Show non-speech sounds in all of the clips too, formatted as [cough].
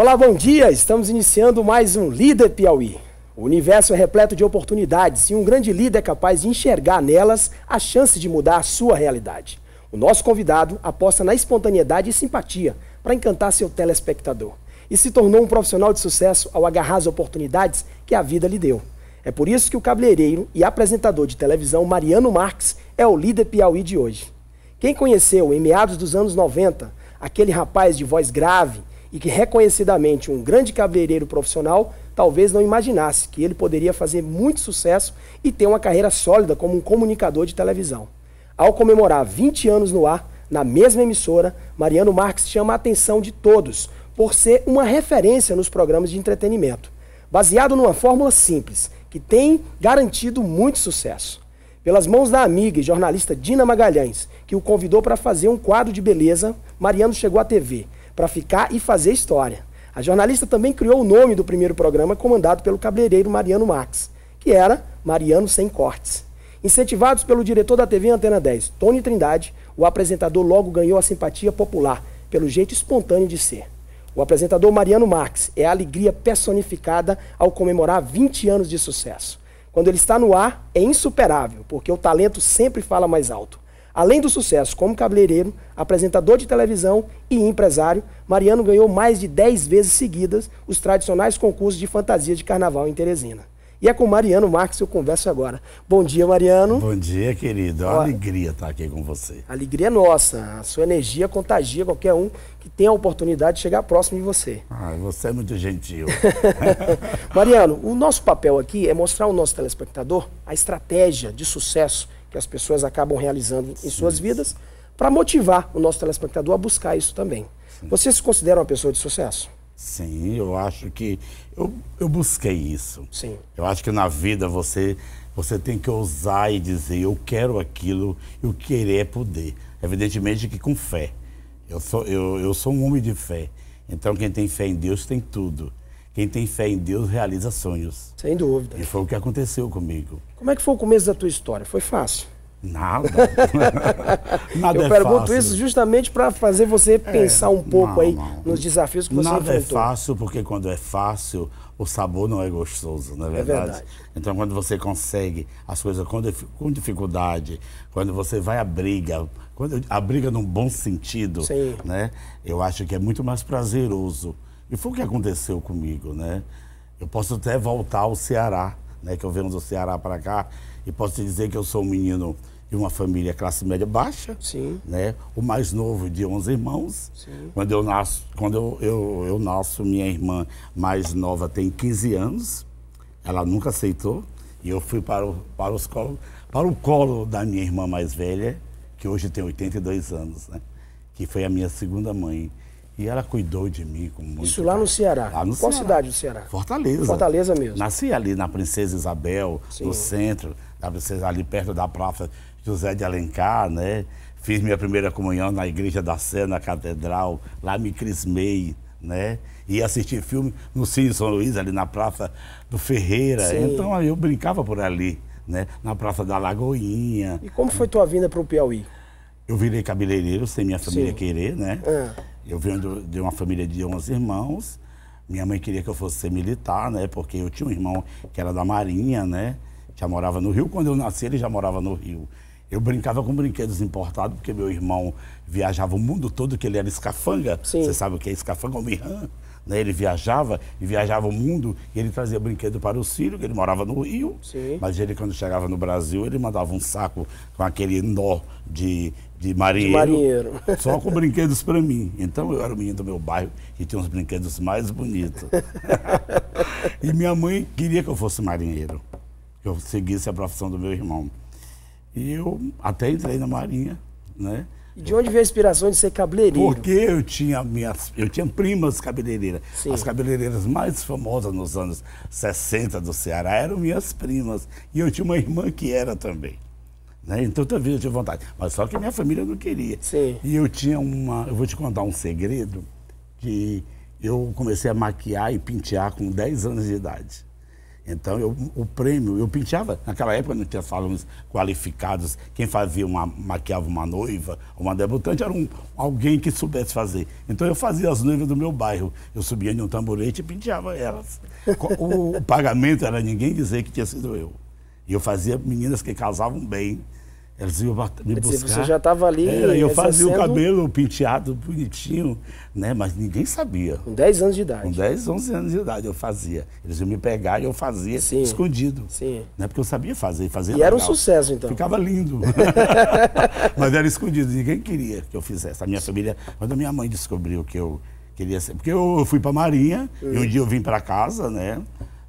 Olá, bom dia! Estamos iniciando mais um Líder Piauí. O universo é repleto de oportunidades e um grande líder é capaz de enxergar nelas a chance de mudar a sua realidade. O nosso convidado aposta na espontaneidade e simpatia para encantar seu telespectador e se tornou um profissional de sucesso ao agarrar as oportunidades que a vida lhe deu. É por isso que o cabeleireiro e apresentador de televisão Mariano Marques é o líder Piauí de hoje. Quem conheceu em meados dos anos 90 aquele rapaz de voz grave, e que reconhecidamente um grande cabeleireiro profissional talvez não imaginasse que ele poderia fazer muito sucesso e ter uma carreira sólida como um comunicador de televisão. Ao comemorar 20 anos no ar, na mesma emissora, Mariano Marques chama a atenção de todos por ser uma referência nos programas de entretenimento, baseado numa fórmula simples que tem garantido muito sucesso. Pelas mãos da amiga e jornalista Dina Magalhães, que o convidou para fazer um quadro de beleza, Mariano chegou à TV para ficar e fazer história. A jornalista também criou o nome do primeiro programa comandado pelo cabeleireiro Mariano Max, que era Mariano Sem Cortes. Incentivados pelo diretor da TV Antena 10, Tony Trindade, o apresentador logo ganhou a simpatia popular pelo jeito espontâneo de ser. O apresentador Mariano Max é a alegria personificada ao comemorar 20 anos de sucesso. Quando ele está no ar, é insuperável, porque o talento sempre fala mais alto. Além do sucesso como cabeleireiro, apresentador de televisão e empresário, Mariano ganhou mais de 10 vezes seguidas os tradicionais concursos de fantasia de carnaval em Teresina. E é com Mariano Marques que eu converso agora. Bom dia, Mariano. Bom dia, querido. É uma alegria estar aqui com você. Alegria é nossa. A sua energia contagia qualquer um que tenha a oportunidade de chegar próximo de você. Ah, você é muito gentil. [laughs] [laughs] Mariano, o nosso papel aqui é mostrar ao nosso telespectador a estratégia de sucesso que as pessoas acabam realizando em suas vidas, para motivar o nosso telespectador a buscar isso também. Sim. Você se considera uma pessoa de sucesso? Sim, eu acho que eu, eu busquei isso. Sim. Eu acho que na vida você você tem que ousar e dizer eu quero aquilo e o querer é poder. Evidentemente que com fé. Eu sou eu, eu sou um homem de fé. Então quem tem fé em Deus tem tudo quem tem fé em Deus realiza sonhos. Sem dúvida. E foi o que aconteceu comigo. Como é que foi o começo da tua história? Foi fácil? Nada. [laughs] nada Eu é pergunto fácil. isso justamente para fazer você é, pensar um pouco não, aí não. nos desafios que você nada é enfrentou. Nada é fácil, porque quando é fácil, o sabor não é gostoso, não é, é verdade? É verdade. Então, quando você consegue as coisas com, com dificuldade, quando você vai à briga, quando a briga num bom sentido, né? Eu acho que é muito mais prazeroso e foi o que aconteceu comigo, né? Eu posso até voltar ao Ceará, né? Que eu venho do Ceará para cá e posso te dizer que eu sou um menino de uma família classe média baixa, Sim. né? O mais novo de 11 irmãos. Sim. Quando eu nasço, quando eu, eu, eu nasço, minha irmã mais nova tem 15 anos. Ela nunca aceitou e eu fui para o, para os colo, para o colo da minha irmã mais velha, que hoje tem 82 anos, né? Que foi a minha segunda mãe. E ela cuidou de mim com muito Isso lá no Ceará. Lá no Qual Ceará? cidade do Ceará? Fortaleza. Fortaleza mesmo. Nasci ali na Princesa Isabel, Sim. no centro, da Princesa, ali perto da Praça José de Alencar, né? Fiz minha primeira comunhão na Igreja da Sé, na Catedral. Lá me crismei, né? E assisti filme no Cine São Luís, ali na Praça do Ferreira. Sim. Então eu brincava por ali, né? Na Praça da Lagoinha. E como foi tua vinda para o Piauí? Eu virei cabeleireiro, sem minha família Sim. querer, né? É. Eu venho de uma família de 11 irmãos. Minha mãe queria que eu fosse ser militar, né? Porque eu tinha um irmão que era da Marinha, né? Já morava no Rio. Quando eu nasci, ele já morava no Rio. Eu brincava com brinquedos importados, porque meu irmão viajava o mundo todo, que ele era escafanga. Sim. Você sabe o que é escafanga? O Mihan. Né? Ele viajava e viajava o mundo e ele trazia brinquedo para o Círio, que ele morava no Rio. Sim. Mas ele, quando chegava no Brasil, ele mandava um saco com aquele nó de de marinheiro, de marinheiro. [laughs] só com brinquedos para mim. Então eu era o menino do meu bairro que tinha os brinquedos mais bonitos. [laughs] e minha mãe queria que eu fosse marinheiro, que eu seguisse a profissão do meu irmão. E eu até entrei na marinha, né? E de onde veio a inspiração de ser cabeleireiro? Porque eu tinha minhas, eu tinha primas cabeleireiras. Sim. As cabeleireiras mais famosas nos anos 60 do Ceará eram minhas primas. E eu tinha uma irmã que era também. Né? Então também eu tinha vontade. Mas só que minha família não queria. Sim. E eu tinha uma. Eu vou te contar um segredo que eu comecei a maquiar e pentear com 10 anos de idade. Então, eu, o prêmio, eu penteava. Naquela época não tinha salões qualificados. Quem fazia uma, maquiava uma noiva, uma debutante, era um, alguém que soubesse fazer. Então, eu fazia as noivas do meu bairro. Eu subia em um tamborete e penteava elas. O, o pagamento era ninguém dizer que tinha sido eu. E eu fazia meninas que casavam bem. Eles iam me buscar. você já estava ali. É, eu fazia o cabelo penteado bonitinho, né? mas ninguém sabia. Com 10 anos de idade. Com 10, 11 anos de idade eu fazia. Eles iam me pegar e eu fazia Sim. escondido. Sim. Né? Porque eu sabia fazer. fazer e legal. era um sucesso, então. Ficava lindo. [laughs] mas era escondido. Ninguém queria que eu fizesse. A minha família. Quando a minha mãe descobriu que eu queria ser. Porque eu fui para Marinha hum. e um hum. dia eu vim para casa, né?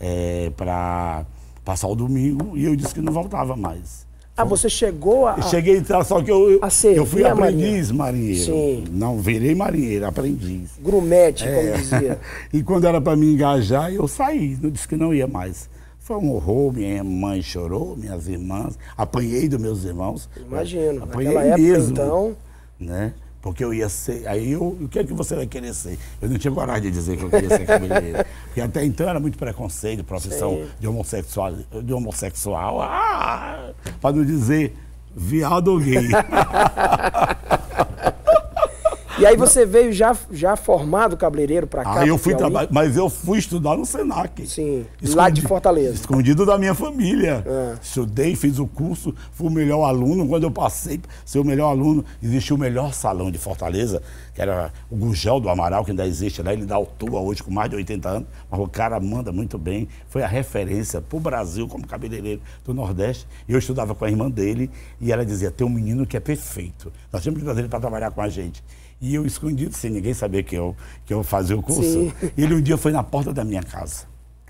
É, para passar o domingo e eu disse que não voltava mais. Ah, você chegou a. Cheguei a entrar, só que eu, a eu fui aprendiz marinheiro. Sim. Não virei marinheiro, aprendiz. Grumete, é. como dizia. [laughs] e quando era para me engajar, eu saí, não disse que não ia mais. Foi um horror, minha mãe chorou, minhas irmãs, apanhei dos meus irmãos. Imagino, apanhei mesmo, época, então. Né? Porque eu ia ser. Aí eu. O que é que você vai querer ser? Eu não tinha coragem de dizer que eu queria ser cabeleireiro. [laughs] Porque até então era muito preconceito, profissão de homossexual. De homossexual ah, para não dizer viado ou gay. [laughs] E aí você não. veio já, já formado cabeleireiro para cá? Ah, eu fui trabalhar, mas eu fui estudar no Senac. Sim, lá de Fortaleza. Escondido da minha família. É. Estudei, fiz o curso, fui o melhor aluno. Quando eu passei ser o melhor aluno, existia o melhor salão de Fortaleza, que era o Gugel do Amaral, que ainda existe lá. Né? Ele dá altura hoje com mais de 80 anos, mas o cara manda muito bem. Foi a referência para o Brasil como cabeleireiro do Nordeste. Eu estudava com a irmã dele e ela dizia, tem um menino que é perfeito. Nós temos que trazer ele para trabalhar com a gente. E eu escondido, sem ninguém saber que eu, que eu fazia o curso. Sim. Ele um dia foi na porta da minha casa.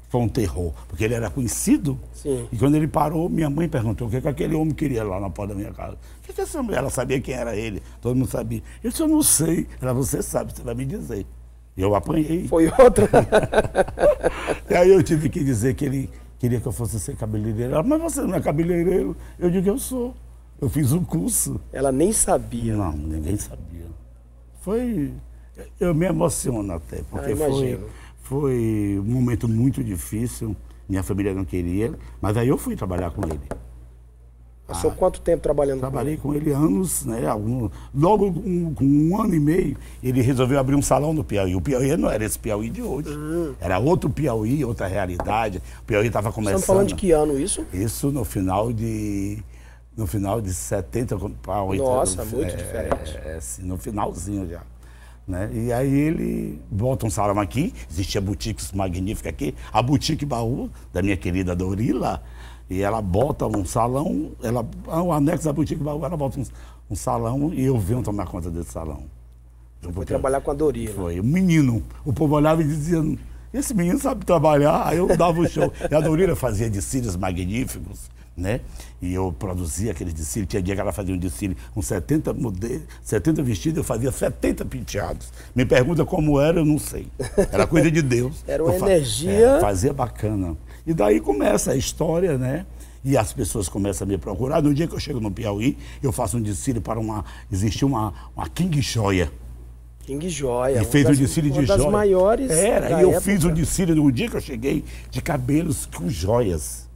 Foi um terror, porque ele era conhecido. Sim. E quando ele parou, minha mãe perguntou o que, é que aquele homem queria lá na porta da minha casa. O que, é que essa mulher? Ela sabia quem era ele, todo mundo sabia. Eu disse, eu não sei. Ela, você sabe, você vai me dizer. Eu apanhei. Foi outra. [laughs] e aí eu tive que dizer que ele queria que eu fosse ser cabeleireiro. Ela, ah, mas você não é cabeleireiro? Eu digo, eu sou. Eu fiz um curso. Ela nem sabia. Não, ninguém sabia. Foi. Eu me emociono até, porque ah, foi, foi um momento muito difícil. Minha família não queria, mas aí eu fui trabalhar com ele. Passou ah, quanto tempo trabalhando Trabalhei com ele? com ele anos, né? Algum, logo um, com um ano e meio, ele resolveu abrir um salão no Piauí. O Piauí não era esse Piauí de hoje. Uhum. Era outro Piauí, outra realidade. O Piauí estava começando. Estamos falando de que ano isso? Isso no final de no final de 70 para 80. Nossa, no, muito é, diferente. É, assim, no finalzinho já. Né? E aí ele bota um salão aqui, existia boutiques magníficas aqui, a Boutique Baú, da minha querida Dorila, e ela bota um salão, ela, ah, o anexo da Boutique Baú, ela bota um, um salão e eu venho tomar conta desse salão. Então, foi trabalhar com a Dorila. Foi, um menino. O povo olhava e dizia, esse menino sabe trabalhar, aí eu dava o um show. e a Dorila fazia de cílios magníficos né? E eu produzia aqueles desfiles. Tinha dia que ela fazia um desfile com 70 modelos, 70 vestidos, eu fazia 70 penteados. Me pergunta como era, eu não sei. Era coisa de Deus. [laughs] era uma energia. É, fazia bacana. E daí começa a história, né? E as pessoas começam a me procurar. No dia que eu chego no Piauí, eu faço um desfile para uma. Existia uma, uma King Joia. King Joia. E fez um o de das joias. das maiores. Era, e eu época. fiz o desfile no dia que eu cheguei de cabelos com joias.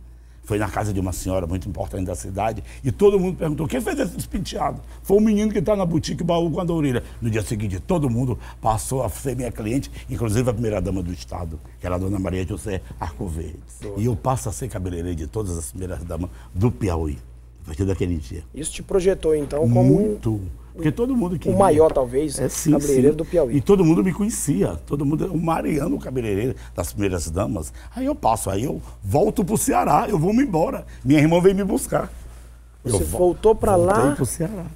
Foi na casa de uma senhora muito importante da cidade e todo mundo perguntou: quem fez esse despenteado? Foi o menino que está na boutique baú com a Dourilha. No dia seguinte, todo mundo passou a ser minha cliente, inclusive a primeira-dama do Estado, que era a dona Maria José Arcovedes. E eu passo a ser cabeleireira de todas as primeiras-damas do Piauí, a partir daquele dia. Isso te projetou, então, como. Muito. Um porque todo mundo que. O maior, talvez, é, sim, cabeleireiro sim. do Piauí. E todo mundo me conhecia. Todo mundo. O Mariano, o cabeleireiro das primeiras damas. Aí eu passo, aí eu volto pro Ceará, eu vou-me embora. Minha irmã veio me buscar. Você eu voltou para lá? Voltei pro Ceará.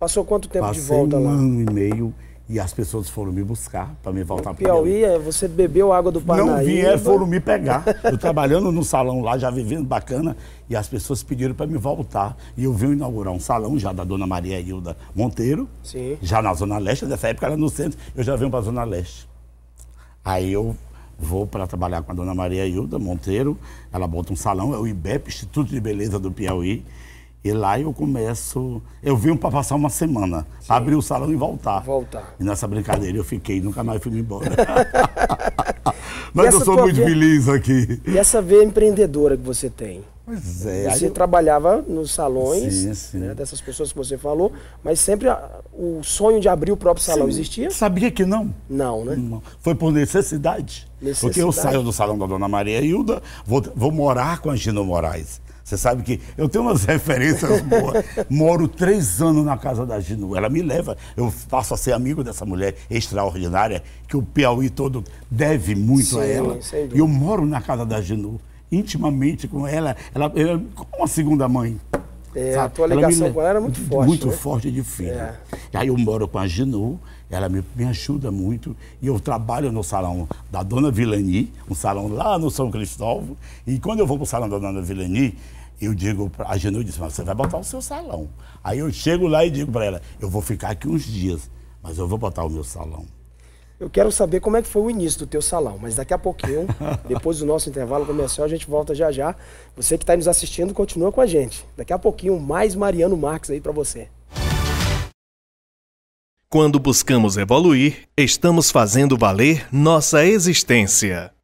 Passou quanto tempo Passei de volta um lá? Um ano e meio e as pessoas foram me buscar para me voltar para Piauí. Piauí, é, você bebeu água do Parnaíba. Não vieram, foram me pegar. Eu trabalhando no salão lá, já vivendo bacana, e as pessoas pediram para me voltar. E eu vim inaugurar um salão já da dona Maria Hilda Monteiro, Sim. já na Zona Leste, nessa época era no centro, eu já vim para a Zona Leste. Aí eu vou para trabalhar com a dona Maria Hilda Monteiro, ela bota um salão, é o IBEP, Instituto de Beleza do Piauí, e lá eu começo. Eu vim para passar uma semana, para abrir o salão e voltar. Voltar. E nessa brincadeira eu fiquei, nunca mais fui embora. [laughs] Mas eu sou muito via... feliz aqui. E essa veia empreendedora que você tem? Pois é. Você eu... trabalhava nos salões sim, sim. Né, dessas pessoas que você falou, mas sempre a, o sonho de abrir o próprio salão sim. existia? Sabia que não. Não, né? Não. Foi por necessidade. necessidade. Porque eu saio do salão da Dona Maria Hilda, vou, vou morar com a Gina Moraes. Você sabe que eu tenho umas [laughs] referências boas. Moro três anos na casa da Ginu. Ela me leva. Eu passo a ser amigo dessa mulher extraordinária, que o Piauí todo deve muito Sim, a ela. E eu moro na casa da Ginu, intimamente com ela. Ela, ela é como uma segunda mãe. É, Sabe? a tua ligação me... com ela era muito forte. Muito né? forte de filho. É. Aí eu moro com a Genu, ela me, me ajuda muito. E eu trabalho no salão da Dona Vilani, um salão lá no São Cristóvão. E quando eu vou para o salão da Dona Vilani, eu digo, para a Genu disse, mas você vai botar o seu salão. Aí eu chego lá e digo para ela, eu vou ficar aqui uns dias, mas eu vou botar o meu salão. Eu quero saber como é que foi o início do teu salão, mas daqui a pouquinho, [laughs] depois do nosso intervalo comercial, a gente volta já já. Você que está nos assistindo, continua com a gente. Daqui a pouquinho, mais Mariano Marques aí para você. Quando buscamos evoluir, estamos fazendo valer nossa existência.